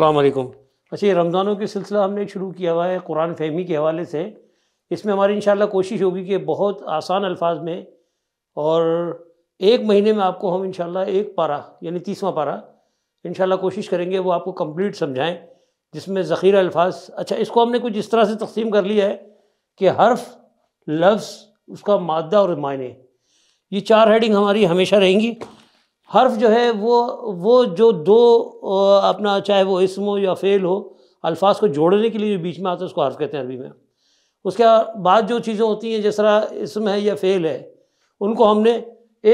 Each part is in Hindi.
अलकुम अच्छा ये रमज़ानों के सिलसिला हमने शुरू किया हुआ है कुरान फहमी के हवाले से इसमें हमारी इन कोशिश होगी कि बहुत आसान अल्फाज में और एक महीने में आपको हम इन एक पारा यानी तीसवा पारा इन कोशिश करेंगे वो आपको कम्प्लीट समझाएँ जिसमें ज़ख़ीरा अल्फाज अच्छा इसको हमने कुछ इस तरह से तकसीम कर लिया है कि हर्फ लफ्ज़ उसका मादा और मायने ये चार हेडिंग हमारी हमेशा रहेंगी हर्फ जो है वो वो जो दो अपना चाहे वो इसम हो या फ़ेल हो अल्फाज को जोड़ने के लिए जो बीच में आता है उसको हर्फ कहते हैं अरबी में उसके बाद जो चीज़ें होती हैं जिस तरह इसम है या फ़ेल है उनको हमने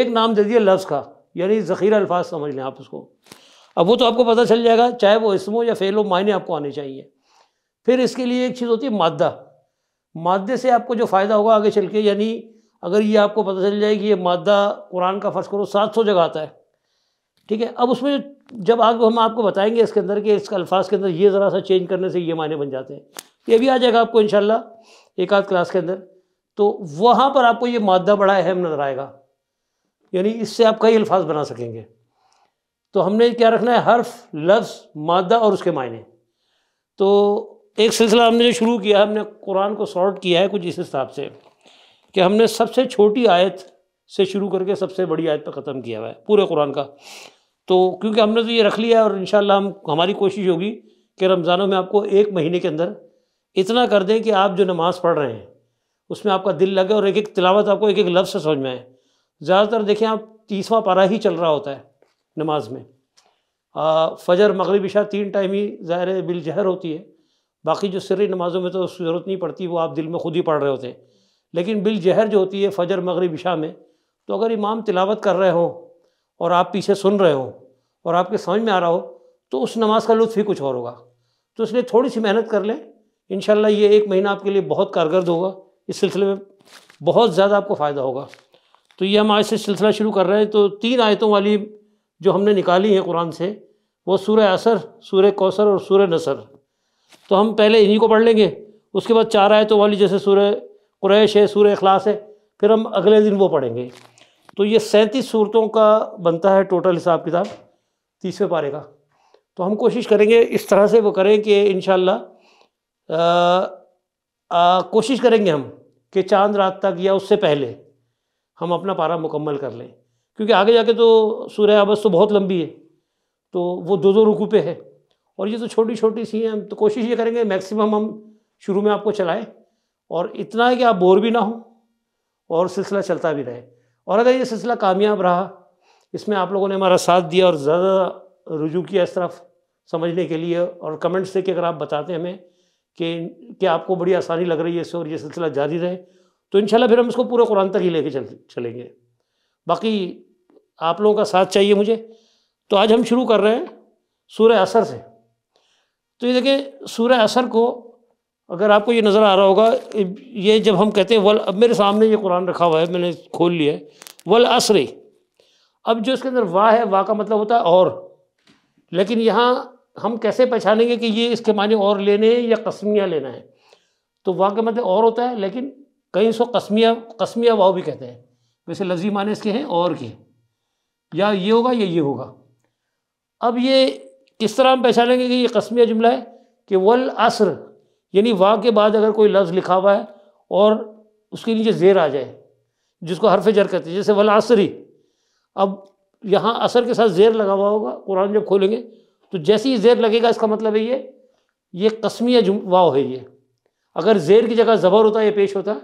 एक नाम दे दिया लफ्ज़ का यानी ज़ख़ीरा अल्फाज समझ लें आप उसको अब वो तो आपको पता चल जाएगा चाहे वो इसम हो या फ़ेल हो मायने आपको आने चाहिए फिर इसके लिए एक चीज़ होती है मादा मादे से आपको जो फ़ायदा होगा आगे चल के यानी अगर ये आपको पता चल जाए कि ये मादा कुरान का फ़र्ज़ करो सात सौ जगह आता है ठीक है अब उसमें जब आगे हम आपको बताएंगे इसके अंदर कि इसके अल्फाज के अंदर ये ज़रा सा चेंज करने से ये मायने बन जाते हैं ये भी आ जाएगा आपको इन एक आध क्लास के अंदर तो वहाँ पर आपको ये मादा बड़ा अहम नज़र आएगा यानी इससे आप कई अल्फाज बना सकेंगे तो हमने क्या रखना है हर्फ लफ्स मादा और उसके मायने तो एक सिलसिला हमने जो शुरू किया हमने कुरान को सॉर्ट किया है कुछ इस हिसाब से कि हमने सबसे छोटी आयत से शुरू करके सबसे बड़ी आयत पर ख़त्म किया हुआ है पूरे कुरान का तो क्योंकि हमने तो ये रख लिया है और इन हम हमारी कोशिश होगी कि रमज़ानों में आपको एक महीने के अंदर इतना कर दें कि आप जो नमाज़ पढ़ रहे हैं उसमें आपका दिल लगे और एक एक तिलावत आपको एक एक लफ्ज़ से समझ में आए ज़्यादातर देखें आप तीसवा पारा ही चल रहा होता है नमाज में आ, फजर मगरब इशा तीन टाइम ही ज़ाहिर बिलजहर होती है बाकी जो सिर नमाज़ों में तो उसकी ज़रूरत नहीं पड़ती वो आप दिल में खुद ही पढ़ रहे होते हैं लेकिन बिलजहर जो होती है फजर मगरब इशा में तो अगर इमाम तिलावत कर रहे हों और आप पीछे सुन रहे हो और आपके समझ में आ रहा हो तो उस नमाज का लुत्फ ही कुछ और होगा तो इसलिए थोड़ी सी मेहनत कर लें इन ये एक महीना आपके लिए बहुत कारगर होगा इस सिलसिले में बहुत ज़्यादा आपको फ़ायदा होगा तो ये हम आज से सिलसिला शुरू कर रहे हैं तो तीन आयतों वाली जो हमने निकाली हैं कुरान से वो सूर्य असर सूर्य कौसर और सूर्य नसर तो हम पहले इन्हीं को पढ़ लेंगे उसके बाद चार आयतों वाली जैसे सूर्य क्रैश है सूर्य अखलास है फिर हम अगले दिन वो पढ़ेंगे तो ये सैंतीस सूरतों का बनता है टोटल हिसाब किताब तीसरे पारे का तो हम कोशिश करेंगे इस तरह से वो करें कि इन कोशिश करेंगे हम कि चांद रात तक या उससे पहले हम अपना पारा मुकम्मल कर लें क्योंकि आगे जाके तो सूर्य आबस तो बहुत लंबी है तो वो दो दो रुकू पे है और ये तो छोटी छोटी सी हैं तो कोशिश ये करेंगे मैक्सिमम हम शुरू में आपको चलाएं और इतना है कि आप बोर भी ना हो और सिलसिला चलता भी रहे और अगर ये सिलसिला कामयाब रहा इसमें आप लोगों ने हमारा साथ दिया और ज़्यादा रुजू किया इस तरफ समझने के लिए और कमेंट्स देखिए अगर आप बताते हैं हमें कि क्या आपको बड़ी आसानी लग रही है इससे और ये सिलसिला जारी रहे तो शाला फिर हम इसको पूरे कुरान तक ही लेके चल चलेंगे बाकी आप लोगों का साथ चाहिए मुझे तो आज हम शुरू कर रहे हैं सूर्य असर से तो ये देखिए सूर्य असर को अगर आपको ये नज़र आ रहा होगा ये जब हम कहते हैं वल अब मेरे सामने ये कुरान रखा हुआ है मैंने खोल लिया है वल असरे अब जो इसके अंदर वाह है वाह का मतलब होता है और लेकिन यहाँ हम कैसे पहचानेंगे कि ये इसके माने और लेने हैं या कस्मियाँ लेना है तो वाह का मतलब और होता है लेकिन कहीं इसको कस्मिया कस्मिया वाह भी कहते हैं वैसे लफ्जी माने इसके हैं और के या ये होगा या ये होगा अब ये किस तरह हम पहचानेंगे कि ये कस्मिया जुमला है कि वल असर यानी वाह के बाद अगर कोई लफ्ज़ लिखा हुआ है और उसके नीचे जेर आ जाए जिसको हरफ जर कहते हैं जैसे वलासरी अब यहाँ असर के साथ जेर लगा हुआ होगा कुरान जब खोलेंगे तो जैसे ही जेर लगेगा इसका मतलब है ये ये कस्मिया वाव है ये अगर जेर की जगह ज़बर होता या पेश होता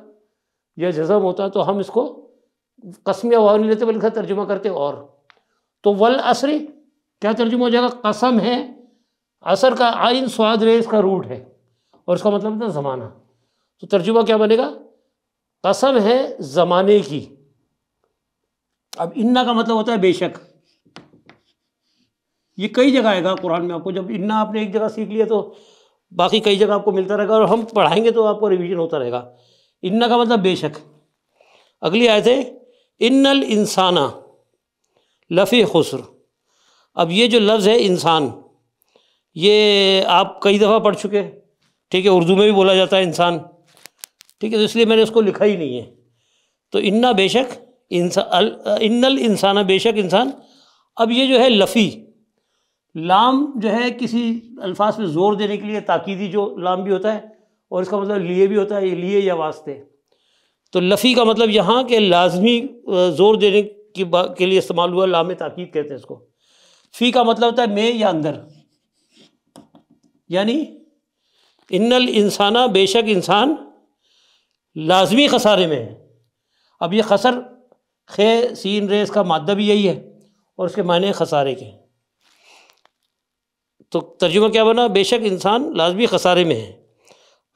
या जज़म होता तो हम इसको कस्मिया वाव नहीं लेते बल्कि तर्जुमा करते और तो वल असरी क्या तर्जुमा हो जाएगा कसम है असर का आइन स्वाद रेज का रूट है और उसका मतलब था ज़माना तो तर्जुमा क्या बनेगा कसम है ज़माने की अब इन्ना का मतलब होता है बेशक ये कई जगह आएगा कुरान में आपको जब इन्ना आपने एक जगह सीख लिया तो बाकी कई जगह आपको मिलता रहेगा और हम पढ़ाएंगे तो आपको रिवीजन होता रहेगा इन्ना का मतलब बेशक अगली आयत है इन्नल इंसाना लफ़ी खसर अब ये जो लफ्ज़ है इंसान ये आप कई दफ़ा पढ़ चुके हैं ठीक है उर्दू में भी बोला जाता है इंसान ठीक है तो इसलिए मैंने उसको लिखा ही नहीं है तो इन्ना बेशक इंसान अल इन्नल इंसान बेशक इंसान अब ये जो है लफ़ी लाम जो है किसी अल्फाज पे ज़ोर देने के लिए ताकीदी जो लाम भी होता है और इसका मतलब लिए भी होता है लिए या वास्ते तो लफ़ी का मतलब यहाँ के लाजमी ज़ोर देने की के लिए इस्तेमाल हुआ लाम ताकीद कहते हैं इसको फ़ी का मतलब होता है मे या अंदर यानी इन्नल इंसाना बेशक इंसान लाजमी खसारे में है अब ये खसर खे सीन रेस का मादा भी यही है और उसके मायने खसारे के तो तर्जुमा क्या बना बेशक इंसान लाजमी खसारे में है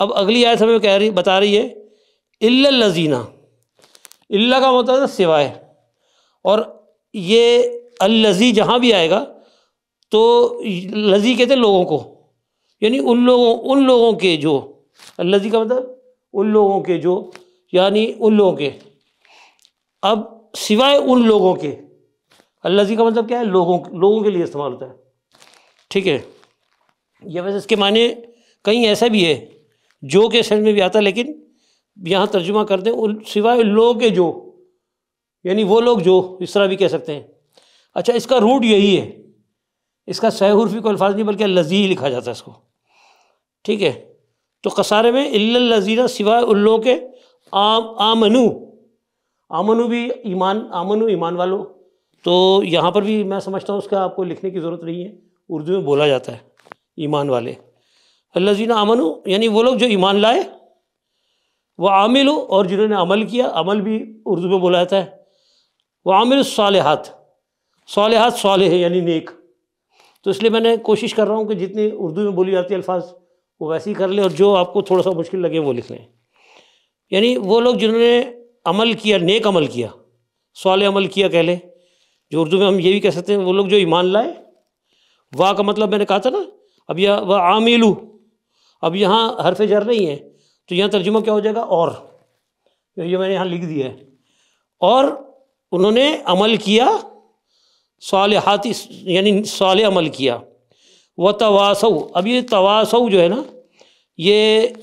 अब अगली आयत हमें कह रही बता रही है इल्ला लजीना इल्ला का मतलब सिवाय और ये लजी जहाँ भी आएगा तो लजी कहते लोगों को यानी उन लोगों उन लोगों के जो जी का मतलब उन लोगों के जो यानी उन लोगों के अब सिवाय उन लोगों के अल्लाजी का मतलब क्या है लोगों लोगों के लिए इस्तेमाल होता है ठीक है यह वैसे इसके माने कहीं ऐसा भी है जो के सेंस में भी आता है लेकिन यहाँ तर्जुमा करते हैं उन सिवाय लोगों के जो यानी वो लोग जो इस तरह भी कह सकते हैं अच्छा इसका रूट यही है इसका सहरूफी को अल्फाज नहीं बल्कि लजी लिखा जाता है इसको ठीक है तो कसारे में इल्लजीरा सिवाय उन लोगों के आम आमनु आमनु भी ईमान आमनु ईमान वालों तो यहाँ पर भी मैं समझता हूँ उसका आपको लिखने की ज़रूरत नहीं है उर्दू में बोला जाता है ईमान वाले अल्लाजीना आमनु यानी वो लोग जो ईमान लाए वह आमिल हो और जिन्होंने अमल किया अमल भी उर्दू में बोला जाता है वह आमिल सालहत सालहत साल है यानी नेक तो इसलिए मैंने कोशिश कर रहा हूँ कि जितनी उर्दू में बोली जाती है अल्फाज वो वैसे ही कर लें और जो आपको थोड़ा सा मुश्किल लगे वो लिख लें यानी वो लोग जिन्होंने अमल किया नेक अमल किया सवाल अमल किया कह लें जो उर्दू में हम ये भी कह सकते हैं वो लोग जो ईमान लाए वाह का मतलब मैंने कहा था ना अब यह वह आमिलू अब यहाँ हरफ जर नहीं है तो यहाँ तर्जुमा क्या हो जाएगा और तो ये मैंने यहाँ लिख दिया है और उन्होंने अमल किया साल हाथी यानी साल अमल किया व तवासव अब ये तवासव जो है ना ये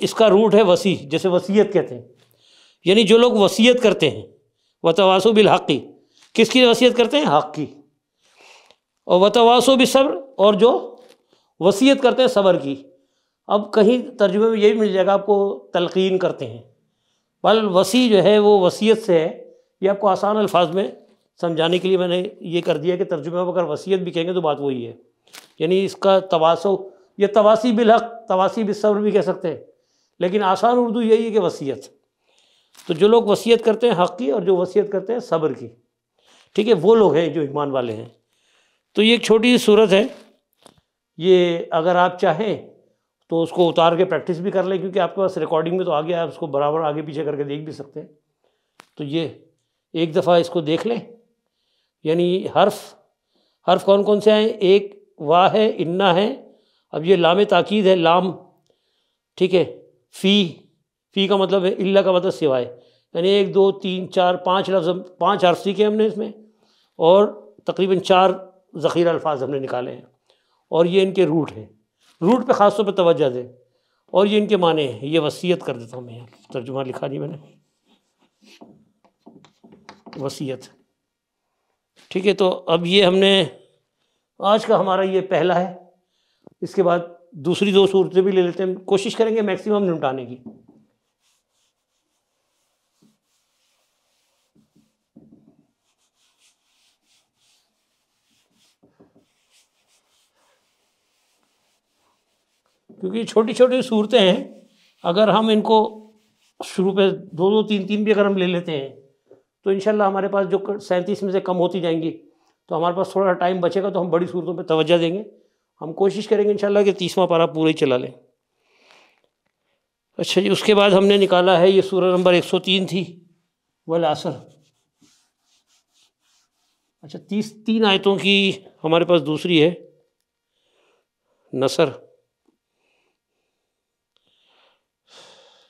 इसका रूट है वसी जैसे वसीयत कहते हैं यानी जो लोग वसीयत करते हैं व तवासु बिल हक़ की किसकी वसीयत करते हैं हक़ की और व तवासु भी सब्र और जो वसीयत करते हैं सब्र की अब कहीं तर्जुमे में ये भी मिल जाएगा आपको तलकीन करते हैं बल वसी जो है वो वसीयत से है ये आपको आसान अल्फाज में समझाने के लिए मैंने ये कर दिया कि तर्जुमे में अगर वसीयत भी कहेंगे तो बात वही है यानी इसका तवासो ये तवासी बिलहक तवासी बिसब्र भी कह सकते हैं लेकिन आसान उर्दू यही है कि वसीयत तो जो लोग वसीयत करते हैं हक़ की और जो वसीयत करते हैं सब्र की ठीक है वो लोग हैं जो ईमान वाले हैं तो ये एक छोटी सी सूरत है ये अगर आप चाहें तो उसको उतार के प्रैक्टिस भी कर लें क्योंकि आपके पास रिकॉर्डिंग में तो आ गया आप उसको बराबर आगे पीछे करके देख भी सकते हैं तो ये एक दफ़ा इसको देख लें यानी हर्फ हर्फ कौन कौन से आए एक वाह है इन्ना है अब ये लाम ताकीद है लाम ठीक है फ़ी फ़ी का मतलब है इल्ला का मतलब सिवाय यानी एक दो तीन चार पाँच लफ्ज़ पाँच हर्फ सीखे हमने इसमें और तकरीबन चार ज़ख़ीरा अल्फाज हमने निकाले हैं और ये इनके रूट हैं रूट पे ख़ास तौर पर तोज्जा दें और ये इनके माने हैं ये वसीयत कर देता हूँ मैं यहाँ तर्जुमा लिखा नहीं मैंने वसीयत ठीक है तो अब ये हमने आज का हमारा ये पहला है इसके बाद दूसरी दो सूरतें भी ले लेते हैं कोशिश करेंगे मैक्सिमम निपटाने की क्योंकि छोटी छोटी सूरतें हैं अगर हम इनको शुरू पे दो दो तीन तीन भी अगर हम ले लेते हैं तो इनशाला हमारे पास जो सैंतीस में से कम होती जाएंगी तो हमारे पास थोड़ा टाइम बचेगा तो हम बड़ी सूरतों पर तोज्जा देंगे हम कोशिश करेंगे इन कि तीसवा पारा पूरा ही चला लें अच्छा जी उसके बाद हमने निकाला है ये सूरह नंबर 103 थी वल आसर अच्छा तीस तीन आयतों की हमारे पास दूसरी है नसर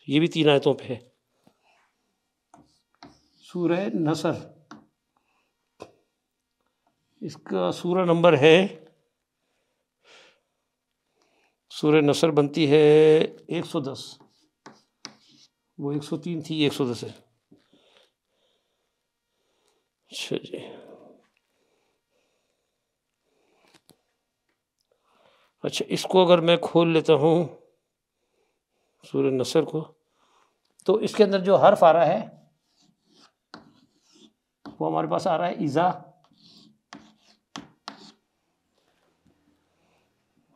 ये भी तीन आयतों पे है सूरह नसर इसका सूर्य नंबर है सूर्य नसर बनती है 110 वो 103 थी 110 है अच्छा जी अच्छा इसको अगर मैं खोल लेता हूँ सूर्य नसर को तो इसके अंदर जो हर्फ आ रहा है वो हमारे पास आ रहा है ईज़ा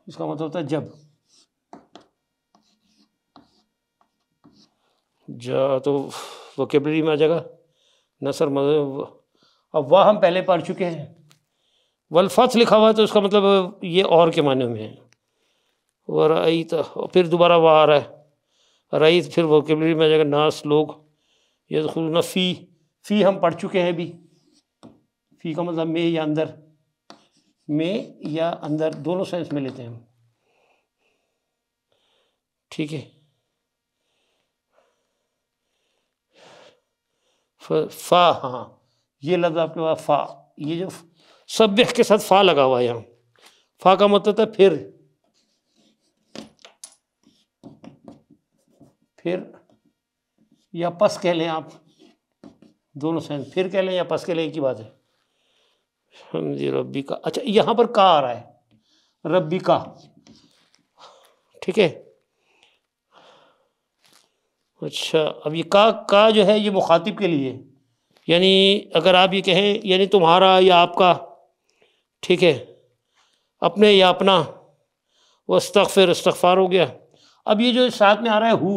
इसका मतलब होता है जब जा तो वोकेबलरी में आ जाएगा न सर मतलब अब वह हम पहले पढ़ चुके हैं वलफत लिखा हुआ है तो उसका मतलब ये और के मायने में है और तो फिर दोबारा वह आ रहा है रईत फिर वोकेबलरी में आ जाएगा नास लोग ये तो खुद फ़ी फ़ी हम पढ़ चुके हैं अभी फ़ी का मतलब मे या अंदर में या अंदर दोनों सेंस में लेते हैं हम ठीक है फा हाँ, हाँ। ये लफ्ज आपके पास फा ये जो सभ्य के साथ फा लगा हुआ है यहाँ फा का मतलब था फिर फिर या पस कह लें आप दोनों सेंस फिर कह लें या पस कह लें एक ही बात है हमजी रब्बी का अच्छा यहाँ पर का आ रहा है रब्बी का ठीक है अच्छा अब ये का का जो है ये मुखातिब के लिए यानी अगर आप ये कहें यानी तुम्हारा या आपका ठीक है अपने या अपना वो अस्तफ़िर इस्तफ़ार हो गया अब ये जो साथ में आ रहा है हु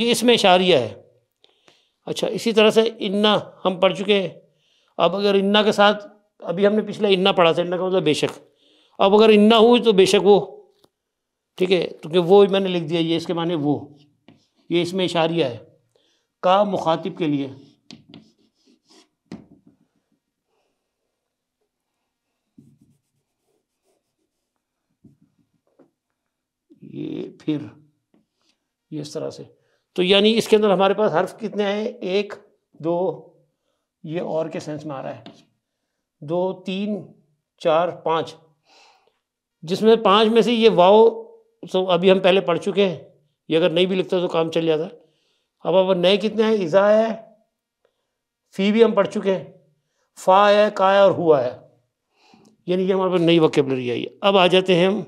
ये इसमें इशारिया है अच्छा इसी तरह से इन्ना हम पढ़ चुके हैं अब अगर इन्ना के साथ अभी हमने पिछला इन्ना पढ़ा था इन्ना का मतलब बेशक अब अगर इन्ना हुई तो बेशक वो ठीक है क्योंकि वो मैंने लिख दिया ये इसके माने वो ये इसमें इशारिया है का मुखातिब के लिए ये फिर ये इस तरह से तो यानी इसके अंदर हमारे पास हर्फ कितने हैं एक दो ये और के सेंस में आ रहा है दो तीन चार पाँच जिसमें पाँच में से ये वाओ तो अभी हम पहले पढ़ चुके हैं ये अगर नहीं भी लिखता तो काम चल जाता अब अब नए कितने हैं इज़ा है फी भी हम पढ़ चुके हैं फा है का है और हुआ है यानी ये हमारे पास नई वकेबलरी आई है अब आ जाते हैं हम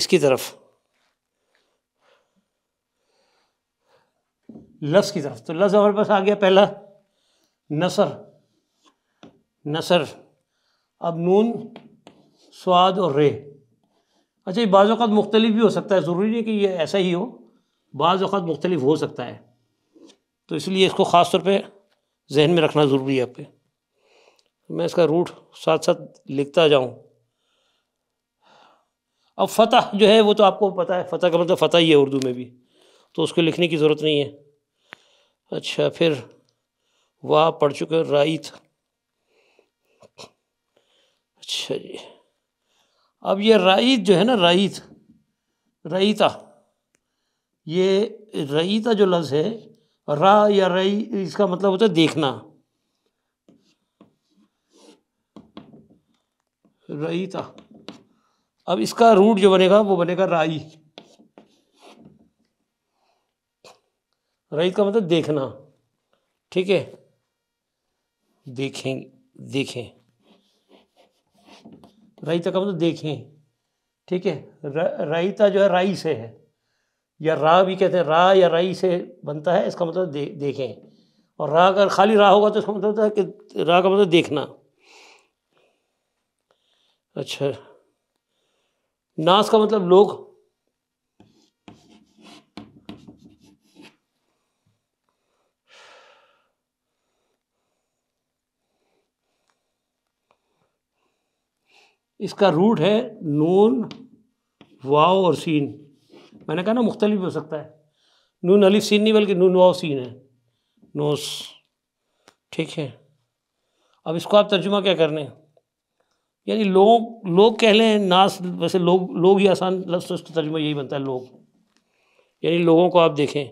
इसकी तरफ लफ्ज़ की तरफ तो लफ्ज़ हमारे पास आ गया पहला नसर नसर अब नून स्वाद और रे अच्छा ये बाज़ मुख्तलिफ भी हो सकता है ज़रूरी है कि ये ऐसा ही हो बाज़त मुख्तलिफ हो सकता है तो इसलिए इसको ख़ास तौर पर जहन में रखना ज़रूरी है आपके मैं इसका रूट साथ साथ लिखता जाऊँ अब फ़तह जो है वो तो आपको पता है फ़तह का मतलब फ़तह ही है उर्दू में भी तो उसको लिखने की ज़रूरत नहीं है अच्छा फिर वाह पढ़ चुके राई अच्छा जी अब ये राइत जो है ना राइत रईता ये रईता जो लफ्ज़ है रा या रई इसका मतलब होता है देखना रईता अब इसका रूट जो बनेगा वो बनेगा राई रईत का मतलब देखना ठीक है देखें देखें राइता का मतलब देखें ठीक है राइता जो है राई से है या रा भी कहते हैं रा या राई से बनता है इसका मतलब दे, देखें और रा अगर खाली रा होगा तो इसका मतलब होता है कि रा का मतलब देखना अच्छा नास का मतलब लोग इसका रूट है नून वाओ और सीन मैंने कहा ना मुख्तलि हो सकता है नून अली सीन नहीं बल्कि नून वाओ सीन है नोस ठीक है अब इसको आप तर्जुमा क्या करने यानी लोग लोग कह लें नास वैसे लोग लोग ही आसान लफ्स उसका तर्जुमा यही बनता है लोग यानी लोगों को आप देखें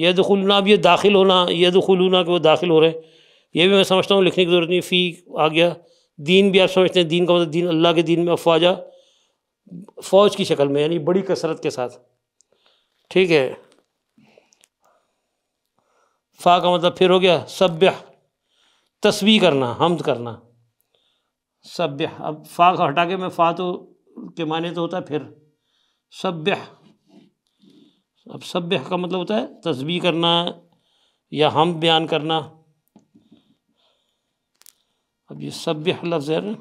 यह दखुलना अब ये दाखिल होना यह दखुलना कि वो दाखिल हो रहे हैं ये भी मैं समझता हूँ लिखने की ज़रूरत नहीं फ़ी आ गया दीन भी आप समझते हैं दीन का मतलब दीन अल्लाह के दीन में अफवाजा फ़ौज की शक्ल में यानी बड़ी कसरत के साथ ठीक है फ़ा का मतलब फिर हो गया सभ्य तस्वी करना हमद करना सभ्य अब फ़ा का हटा के मैं फ़ा तो के माने तो होता है फिर सभ्य अब सभ्य का मतलब होता है तस्वी करना या हम बयान करना अब ये सभ्य लफ्ज़ है ना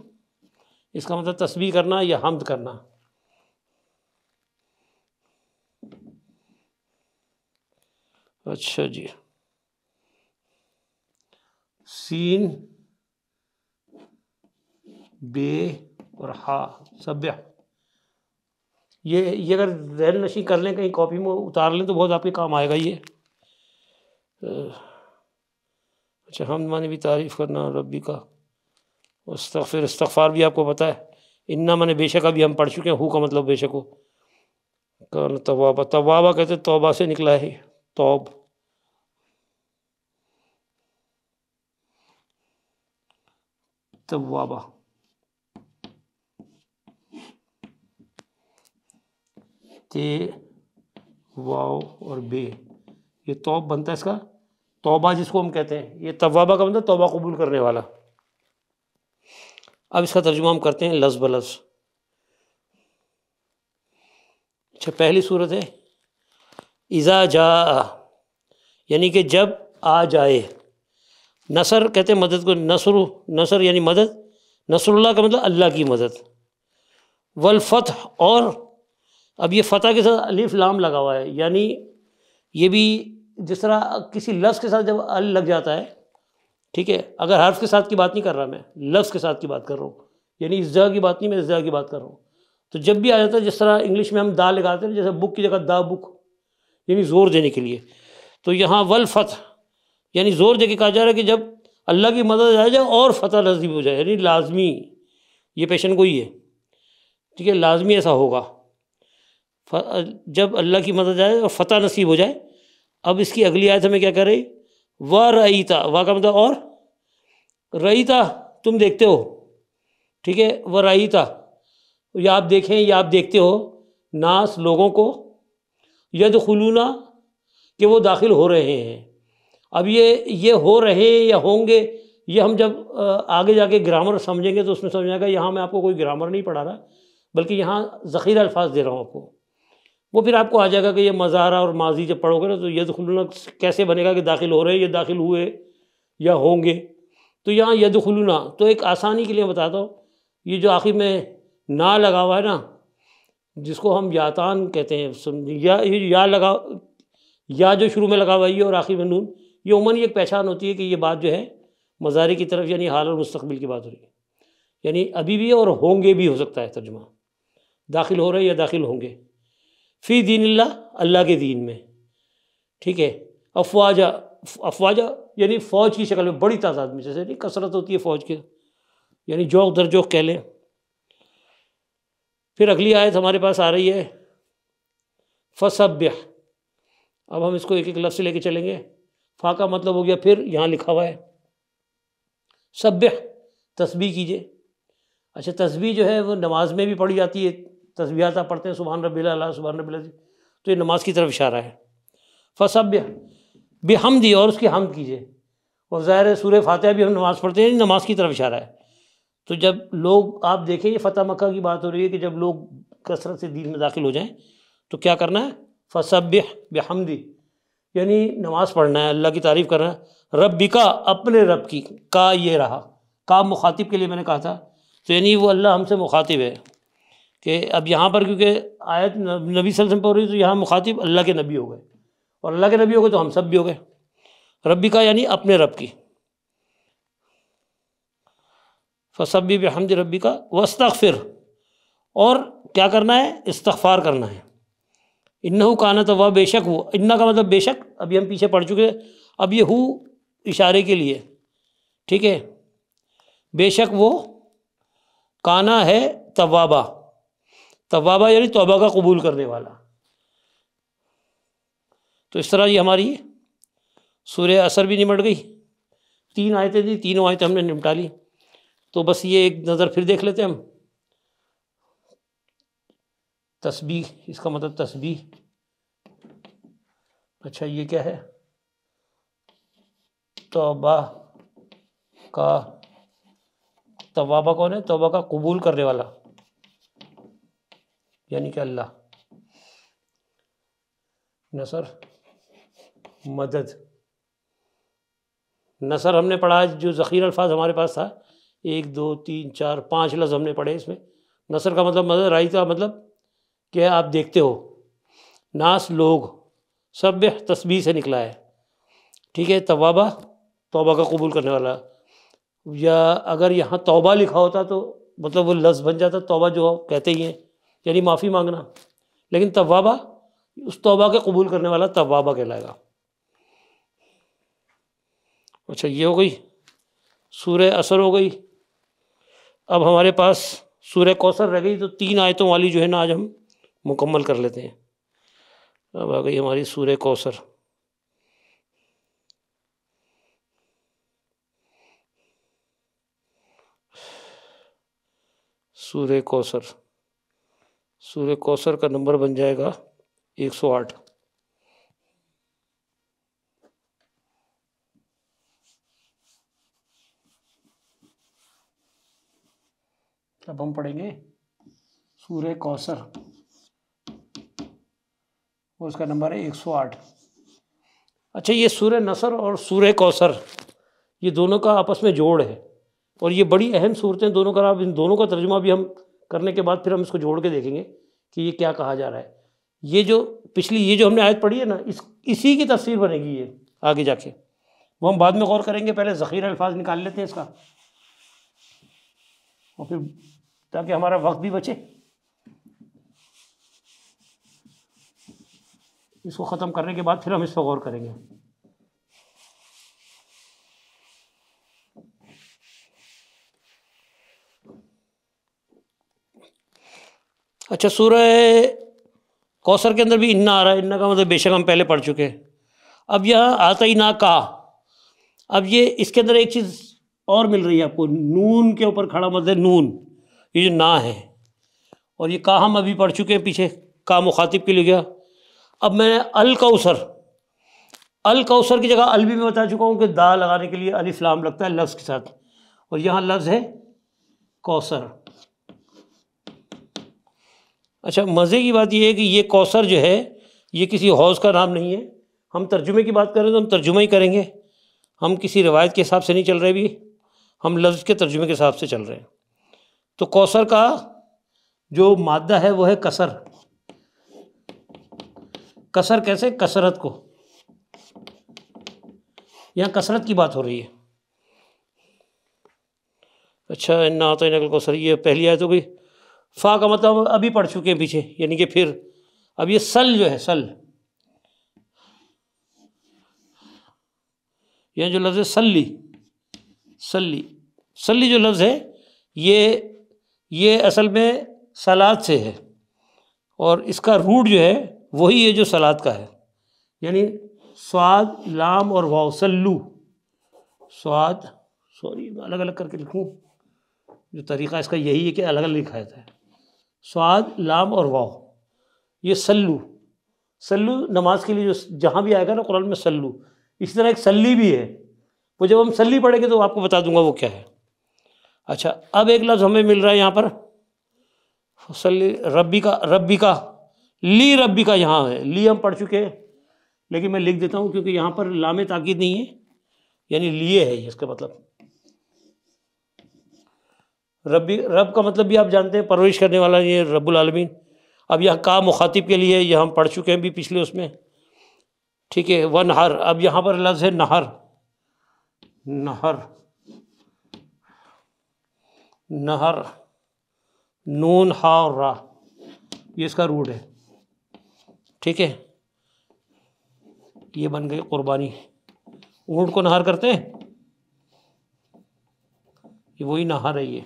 इसका मतलब तस्वीर करना या हमद करना अच्छा जी सीन बे और हा सभ्य ये ये अगर जहन नशी कर लें कहीं कॉपी में उतार लें तो बहुत आपके काम आएगा ये अच्छा हम माने भी तारीफ़ करना रबी का फिर इस्तफ़ार भी आपको पता है इन्ना मैंने बेशक अभी हम पढ़ चुके हैं हु का मतलब बेशक हो कौन तवाबा तवाबा कहते तोबा से निकला है तोब तवाबा ते वाओ और बे ये तोब बनता है इसका तोबा जिसको हम कहते हैं ये तवाबा का मतलब तोबा कबूल करने वाला अब इसका तर्जुमा हम करते हैं लफ्ज़ ब लफ्ज़ अच्छा पहली सूरत है इज़ा जा यानी कि जब आ जाए नसर कहते हैं मदद को नसर नसर यानी मदद नसरुल्ला का मतलब अल्लाह की मदद वलफ और अब ये फ़तह के साथ अलिफ लाम लगा हुआ है यानी ये भी जिस तरह किसी लफ्ज़ के साथ जब अल लग जाता है ठीक है अगर हर्फ के साथ की बात नहीं कर रहा मैं लफ्ज़ के साथ की बात कर रहा हूँ यानी इस जगह की बात नहीं मैं इस जगह की बात कर रहा हूँ तो जब भी आ जाता है जिस तरह इंग्लिश में हम दा लगाते हैं जैसे बुक की जगह दा बुक यानी ज़ोर देने के लिए तो यहाँ वल फतः यानी ज़ोर दे के कहा जा रहा है कि जब अल्लाह की मदद आ जाए और फतह नजीब हो जाए यानी लाजमी ये पेशन ही है ठीक है लाजमी ऐसा होगा जब अल्लाह की मदद आए और फतह नसीब हो जाए अब इसकी अगली आयत हमें क्या करें रही व रईता व का मतलब और रईता तुम देखते हो ठीक है व रईता या आप देखें या आप देखते हो नास लोगों को यद खुलूना कि वो दाखिल हो रहे हैं अब ये ये हो रहे हैं या होंगे ये हम जब आगे जाके ग्रामर समझेंगे तो उसमें समझ आएगा यहाँ मैं आपको कोई ग्रामर नहीं पढ़ा रहा बल्कि यहाँ ज़ख़ीरा अल्फाज दे रहा हूँ आपको वो फिर आपको आ जाएगा कि ये मज़ारा और माजी जब पढ़ोगे ना तो यदखलूना कैसे बनेगा कि दाखिल हो रहे हैं ये दाखिल हुए या होंगे तो यहाँ यदखलूना तो एक आसानी के लिए बताता हूँ ये जो आखिर में ना लगा हुआ है ना जिसको हम यातान कहते हैं समझिए या ये या लगा या जो शुरू में लगा हुआ है और आखिर में नून ये उमन ये पहचान होती है कि ये बात जो है मज़ारे की तरफ यानी हाल और मुस्तबिल की बात हो रही है यानी अभी भी और होंगे भी हो सकता है तर्जुमा दाखिल हो रहे या दाखिल होंगे फ़ी दीन अल्लाह के दीन में ठीक है अफवाजा अफवाजा यानी फ़ौज की शक्ल में बड़ी तादाद में जैसे नहीं कसरत होती है फ़ौज के यानी जोक दर जोक कह लें फिर अगली आयत हमारे पास आ रही है फसब्य अब हम इसको एक एक लफ्ज़ लेके चलेंगे फाका मतलब हो गया फिर यहाँ लिखा हुआ है सभ्य तस्बी कीजिए अच्छा तस्बी जो है वो नमाज में भी पढ़ी जाती है तस्बियात पढ़ते हैं सुबहान सुबह रबी जी तो ये नमाज की तरफ इशारा है फसभ्य बेहमदी और उसकी हम कीजिए और ज़ाहिर सूर्य फातह भी हम नमाज़ पढ़ते हैं नमाज की तरफ इशारा है तो जब लोग आप देखें ये फतेह मक्का की बात हो रही है कि जब लोग कसरत से दीन में दाखिल हो जाएं तो क्या करना है फसब्य बेहमदी यानी नमाज़ पढ़ना है अल्लाह की तारीफ़ करना है रब का अपने रब की का ये रहा का मुखातिब के लिए मैंने कहा था तो यानी वो अल्लाह हमसे मुखातिब है कि अब यहाँ पर क्योंकि आयत नबी वसल्लम पर हो रही तो यहाँ मुखातिब अल्लाह के नबी हो गए और अल्लाह के नबी हो गए तो हम सब भी हो गए रबी का यानी अपने रब की फसबी बहमद रबी का वस्त फिर और क्या करना है इस्तफ़ार करना है इन्ना काना तो वह बेशक वो इन्ना का मतलब बेशक अभी हम पीछे पढ़ चुके अब ये हु इशारे के लिए ठीक है बेशक वो काना है तवाबा तवाबा यानी तोबा का कबूल करने वाला तो इस तरह ये हमारी सूर्य असर भी निमट गई तीन आयतें थी तीनों आयतें हमने निपटा ली तो बस ये एक नज़र फिर देख लेते हम तस्बी इसका मतलब तस्बी अच्छा ये क्या है तोबा का तवाबा कौन है तोबा का कबूल करने वाला यानी कि अल्लाह नसर मदद नसर हमने पढ़ा जो ज़ख़ीर अल्फाज हमारे पास था एक दो तीन चार पाँच लफ्ज़ हमने पढ़े इसमें नसर का मतलब मदद राई का मतलब क्या आप देखते हो नास लोग सब तस्बी से निकला है ठीक है तवाबा तोबा का कबूल करने वाला या अगर यहाँ तोबा लिखा होता तो मतलब वो लफ्ज़ बन जाता तोबा जो कहते ही हैं यानी माफ़ी मांगना लेकिन तवाबा उस तोबा के कबूल करने वाला तवाबा कहलाएगा अच्छा ये हो गई सूर्य असर हो गई अब हमारे पास सूर्य कौसर रह गई तो तीन आयतों वाली जो है ना आज हम मुकम्मल कर लेते हैं अब आ गई हमारी सूर्य कौसर सूर्य कौसर सूर्य कौशर का नंबर बन जाएगा 108 अब हम पढ़ेंगे सूर्य कौशर उसका नंबर है 108 अच्छा ये सूर्य नसर और सूर्य कौशर ये दोनों का आपस में जोड़ है और ये बड़ी अहम सूरतें दोनों का आप इन दोनों का तर्जुमा भी हम करने के बाद फिर हम इसको जोड़ के देखेंगे कि ये क्या कहा जा रहा है ये जो पिछली ये जो हमने आयत पढ़ी है ना इस इसी की तस्वीर बनेगी ये आगे जाके वो हम बाद में गौर करेंगे पहले जख़ीरा अल्फाज निकाल लेते हैं इसका और फिर ताकि हमारा वक्त भी बचे इसको ख़त्म करने के बाद फिर हम इस पर गौर करेंगे अच्छा सूर्य कौसर के अंदर भी इन्ना आ रहा है इन्ना का मतलब बेशक हम पहले पढ़ चुके हैं अब यहाँ आता ही ना का अब ये इसके अंदर एक चीज़ और मिल रही है आपको नून के ऊपर खड़ा मतलब नून ये जो ना है और ये का हम अभी पढ़ चुके हैं पीछे का मुखातिब के लिए गया अब मैं अल कौसर अल कौसर की जगह अल भी मैं बता चुका हूँ कि दा लगाने के लिए अलिफ्लाम लगता है लफ्ज़ के साथ और यहाँ लफ्ज़ है कौसर अच्छा मज़े की बात यह है कि ये कौसर जो है ये किसी हौज़ का नाम नहीं है हम तर्जुमे की बात करें तो हम तर्जुमा ही करेंगे हम किसी रिवायत के हिसाब से नहीं चल रहे भी हम लफ्ज़ के तर्जुमे के हिसाब से चल रहे हैं तो कौसर का जो मादा है वो है कसर कसर कैसे कसरत को यहाँ कसरत की बात हो रही है अच्छा इन्ना तो इनकल कौसर ये पहली आयत हो गई फ़ा का मतलब अभी पढ़ चुके हैं पीछे यानी कि फिर अब ये सल जो है सल यह जो लफ्ज़ है सल्ली सल्ली सल्ली जो लफ्ज़ है ये ये असल में सलाद से है और इसका रूट जो है वही ये जो सलाद का है यानी स्वाद लाम और वाव सल्लू स्वाद सॉरी अलग अलग करके लिखूँ जो तरीक़ा इसका यही है कि अलग अलग लिखा जाता है स्वाद लाम और वाव ये सल्लू सल्लू नमाज के लिए जो जहाँ भी आएगा ना कुरान में सल्लू इसी तरह एक सल्ली भी है वो जब हम सल्ली पढ़ेंगे तो आपको बता दूंगा वो क्या है अच्छा अब एक लफ्ज़ हमें मिल रहा है यहाँ पर सल्ली रब्बी का रब्बी का ली रब्बी का यहाँ है ली हम पढ़ चुके हैं लेकिन मैं लिख देता हूँ क्योंकि यहाँ पर लामे ताकीद नहीं है यानी लिए है इसका मतलब रबी रब का मतलब भी आप जानते हैं परवरिश करने वाला ये रबुल आलमीन अब यहाँ का मुखातिब के लिए यह हम पढ़ चुके हैं भी पिछले उसमें ठीक है वन हर अब यहाँ पर लफ्ज़ है नहर नहर नहर नून हा और रा ये इसका रूट है ठीक है ये बन गई कुर्बानी ऊँट को नहर करते हैं ये वही नहर है ये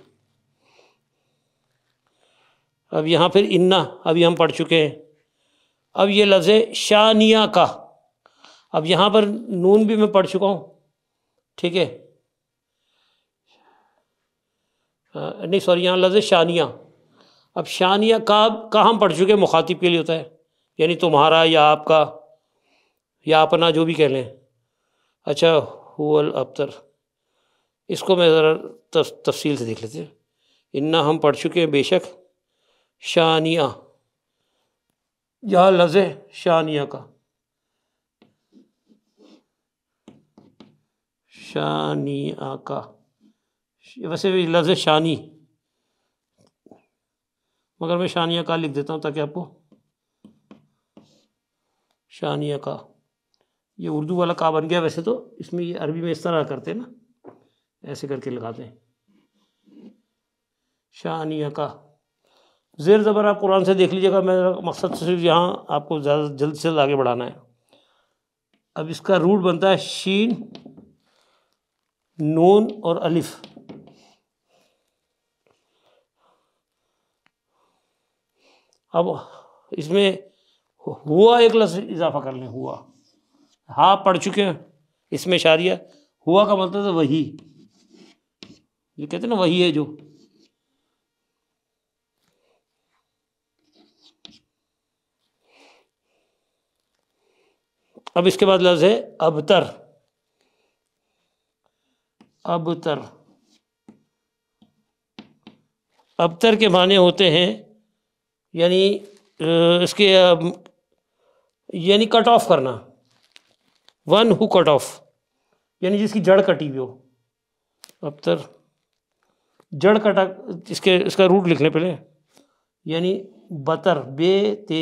अब यहाँ फिर इन्ना अभी हम पढ़ चुके हैं अब ये लफ्ज़ है शानिया का अब यहाँ पर नून भी मैं पढ़ चुका हूँ ठीक है नहीं सॉरी यहाँ लफ्ज़ शानिया अब शानिया का का हम पढ़ चुके मुखातिब के लिए होता है यानी तुम्हारा या आपका या अपना जो भी कह लें अच्छा हुल अबतर इसको मैं ज़रा तफसील से देख लेते हैं इन्ना हम पढ़ चुके हैं बेशक शानिया यह लफ्ज़ है शानिया का शानिया का वैसे भी लफ्ज़ है शानी मगर मैं शानिया का लिख देता हूँ ताकि आपको शानिया का ये उर्दू वाला का बन गया वैसे तो इसमें ये अरबी में इस तरह करते हैं ना ऐसे करके लगाते हैं शानिया का ज़ेर ज़बर आप कुरान से देख लीजिएगा मेरा मकसद तो सिर्फ यहाँ आपको ज़्यादा जल्द से जल्द आगे बढ़ाना है अब इसका रूट बनता है शीन नून और अलिफ अब इसमें हुआ एक लफ्ज़ इजाफा कर लें हुआ हाँ पढ़ चुके हैं इसमें शारिया हुआ का मतलब तो वही ये कहते हैं ना वही है जो अब इसके बाद लफ्ज़ है अबतर अबतर अबतर के माने होते हैं यानी इसके यानी कट ऑफ करना वन हु कट ऑफ यानी जिसकी जड़ कटी हुई हो अबतर जड़ कटा इसके इसका रूट लिख लें पहले यानी बतर बे ते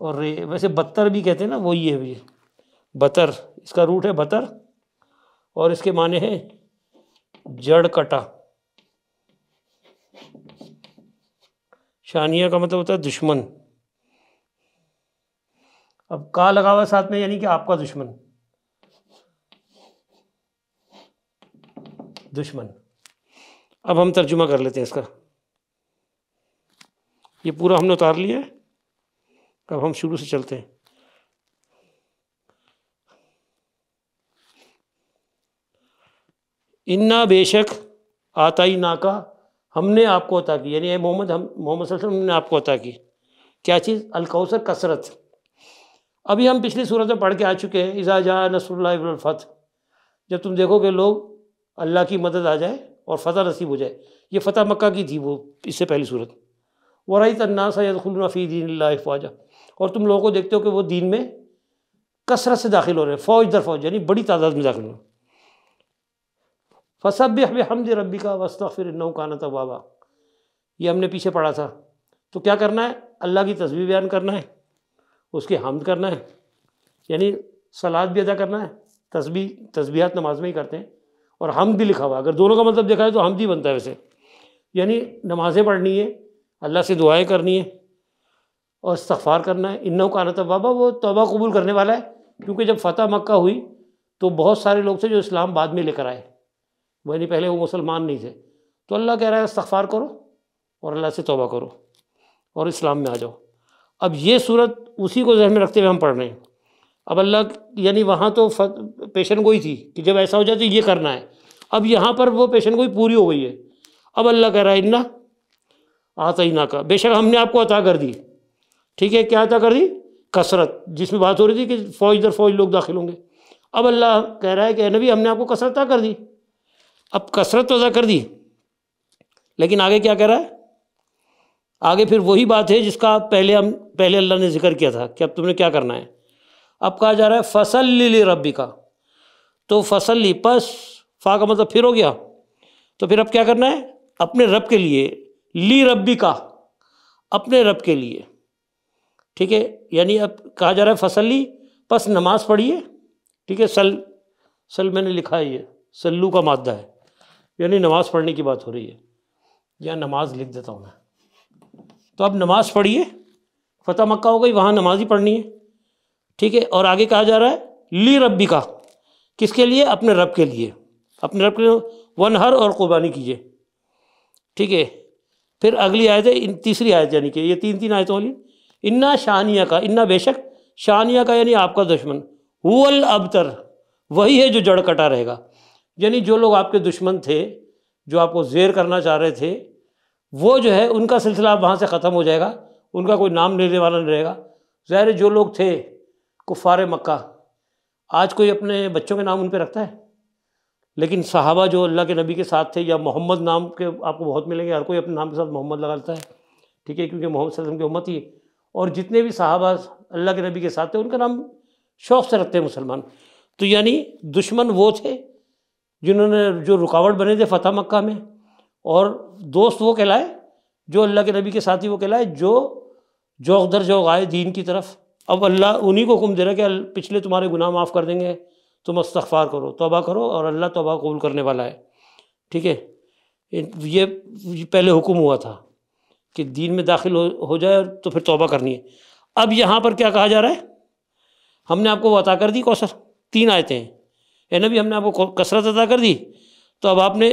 और रे वैसे बत्तर भी कहते हैं ना वही है भी बतर इसका रूट है बतर और इसके माने हैं जड़ कटा शानिया का मतलब होता है दुश्मन अब का लगा हुआ साथ में यानी कि आपका दुश्मन दुश्मन अब हम तर्जुमा कर लेते हैं इसका ये पूरा हमने उतार लिया है अब हम शुरू से चलते हैं इन्ना बेशक आता ही ना का हमने आपको अता की यानी मोहम्मद हम मोहम्मद ने आपको अता की क्या चीज़ अलकौसर कसरत अभी हम पिछली सूरत में पढ़ के आ चुके हैं इज़ा जा नसरफत जब तुम देखोगे लोग अल्लाह की मदद आ जाए और फ़तह नसीब हो जाए ये फ़तह मक्का की थी वो इससे पहली सूरत वराई तन्ना सैद खुलफ़ी दीन अफ़वाजा और तुम लोगों को देखते हो कि वो दीन में कसरत से दाखिल हो रहे हैं फौज दर फौज यानी बड़ी तादाद में दाखिल हो फसब भी हमें हमद रबी का वस्ता फिर नौ काना था वाह ये हमने पीछे पढ़ा था तो क्या करना है अल्लाह की तस्वीर बयान करना है उसके हमद करना है यानी सलाद भी अदा करना है तस्वी तस्बियात नमाज में ही करते हैं और हम भी लिखा हुआ अगर दोनों का मतलब देखा है तो हम भी बनता है वैसे यानी नमाज़ें पढ़नी है अल्लाह से दुआएं करनी है और इस्तफ़ार करना है इन्नों का आना बाबा वो तोबा कबूल करने वाला है क्योंकि जब फतह मक्का हुई तो बहुत सारे लोग थे जो इस्लाम बाद में लेकर आए वही पहले वो मुसलमान नहीं थे तो अल्लाह कह रहा है इस्तफ़ार करो और अल्लाह से तोबा करो और इस्लाम में आ जाओ अब ये सूरत उसी को जहन में रखते हुए हम पढ़ रहे हैं अब अल्लाह यानी वहाँ तो पेशन गोई थी कि जब ऐसा हो जाए तो ये करना है अब यहाँ पर वो पेशन गोई पूरी हो गई है अब अल्लाह कह रहा है इन्ना आता ही ना का बेशक हमने आपको अता कर दी ठीक है क्या अदा कर दी कसरत जिसमें बात हो रही थी कि फ़ौज दर फौज लोग दाखिल होंगे अब अल्लाह कह रहा है कि नबी हमने आपको कसरत अदा कर दी अब कसरत तो अदा कर दी लेकिन आगे क्या कह रहा है आगे फिर वही बात है जिसका पहले हम पहले अल्लाह ने जिक्र किया था कि अब तुमने क्या करना है अब कहा जा रहा है फसल ली रबी का तो फसल ली पस फा का मतलब फिर हो गया तो फिर अब क्या करना है अपने रब के लिए ली रबी का अपने रब के लिए ठीक है यानी अब कहा जा रहा है फसली बस नमाज पढ़िए ठीक है सल सल मैंने लिखा है ये सल्लू का मादा है यानी नमाज पढ़ने की बात हो रही है या नमाज लिख देता हूँ मैं तो अब नमाज पढ़िए फतेह मक्का हो गई वहाँ नमाज ही पढ़नी है ठीक है और आगे कहा जा रहा है ली रबी का किसके लिए अपने रब के लिए अपने रब के लिए वन हर और कुर्बानी कीजिए ठीक है फिर अगली आयत है इन तीसरी आयत यानी कि ये तीन तीन आयतों वाली इन्ना शानिया का इन्ना बेशक शानिया का यानी आपका दुश्मन हुअल अबतर वही है जो जड़ कटा रहेगा यानी जो लोग आपके दुश्मन थे जो आपको जेर करना चाह रहे थे वो जो है उनका सिलसिला वहाँ से ख़त्म हो जाएगा उनका कोई नाम लेने वाला नहीं रहेगा ज़ाहिर जो लोग थे कुफ़ार मक्का आज कोई अपने बच्चों के नाम उन पर रखता है लेकिन सहाबा जो अल्लाह के नबी के साथ थे या मोहम्मद नाम के आपको बहुत मिलेंगे हर कोई अपने नाम के साथ मोहम्मद लगा लेता है ठीक है क्योंकि मोहम्मद वसल्लम की उम्मत ही और जितने भी साहबा अल्लाह के नबी के साथ थे उनका नाम शौक से रखते हैं मुसलमान तो यानी दुश्मन वो थे जिन्होंने जो रुकावट बने थे फतेह मक्का में और दोस्त वो कहलाए जो अल्लाह के नबी के साथ ही वो कहलाए जो जोक दर जोग आए दीन की तरफ अब अल्लाह उन्हीं को हुक्म दे रहा है कि पिछले तुम्हारे गुनाह माफ़ कर देंगे तुम अस्तफ़ार करो तोबा करो और अल्लाह तोबा कबूल करने वाला है ठीक है ये पहले हुक्म हुआ था कि दीन में दाखिल हो हो जाए और तो फिर तोबा करनी है अब यहाँ पर क्या कहा जा रहा है हमने आपको वो अता कर दी कौशर तीन आयतें हैं है नबी भी हमने आपको कसरत अदा कर दी तो अब आपने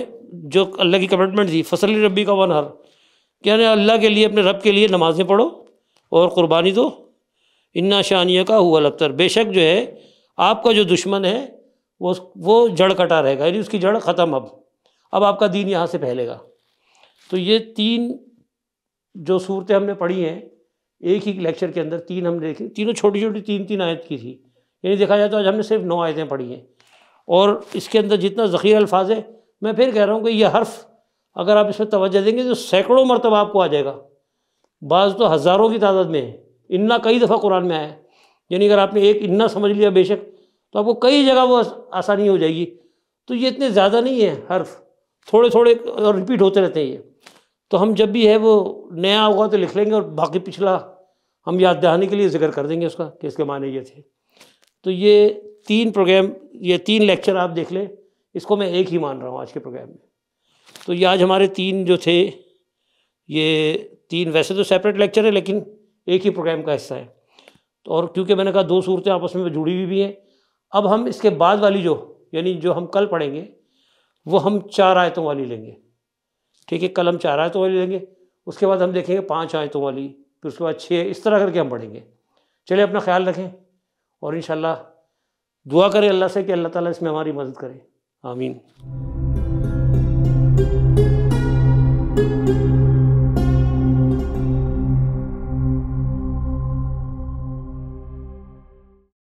जो अल्लाह की कमिटमेंट दी फसल रबी का वन हर क्या अल्लाह के लिए अपने रब के लिए नमाज़ें पढ़ो और क़ुरबानी दो इन्ना शानिया का हुआ लफ्तर बेशक जो है आपका जो दुश्मन है वो वो जड़ कटा रहेगा यानी उसकी जड़ ख़त्म अब अब आपका दीन यहाँ से फैलेगा तो ये तीन जो सूरतें हमने पढ़ी हैं एक ही लेक्चर के अंदर तीन हमने देखी तीनों छोटी छोटी तीन तीन आयत की थी यानी देखा जाए तो आज हमने सिर्फ नौ आयतें पढ़ी हैं और इसके अंदर जितना ज़ख़ीर अल्फाज है मैं फिर कह रहा हूँ कि यह हर्फ अगर आप इस पर तोज्जह देंगे तो सैकड़ों मरतबा आपको आ जाएगा बाज़ तो हज़ारों की तादाद में है इन्ना कई दफ़ा कुरान में आया है यानी अगर आपने एक इन्ना समझ लिया बेशक तो आपको कई जगह वो आसानी हो जाएगी तो ये इतने ज़्यादा नहीं है हर्फ थोड़े थोड़े और रिपीट होते रहते हैं ये तो हम जब भी है वो नया होगा तो लिख लेंगे और बाकी पिछला हम याद दहानी के लिए जिक्र कर देंगे उसका कि इसके माने ये थे तो ये तीन प्रोग्राम ये तीन लेक्चर आप देख लें इसको मैं एक ही मान रहा हूँ आज के प्रोग्राम में तो ये आज हमारे तीन जो थे ये तीन वैसे तो सेपरेट लेक्चर है लेकिन एक ही प्रोग्राम का हिस्सा है तो और क्योंकि मैंने कहा दो सूरतें आपस में जुड़ी हुई भी हैं अब हम इसके बाद वाली जो यानी जो हम कल पढ़ेंगे वो हम चार आयतों वाली लेंगे ठीक है कल हम चार आयतों वाली लेंगे उसके बाद हम देखेंगे पाँच आयतों वाली फिर उसके बाद छः इस तरह करके हम पढ़ेंगे चलिए अपना ख्याल रखें और इन दुआ करें अल्लाह से कि अल्लाह ताला इसमें हमारी मदद करे आमीन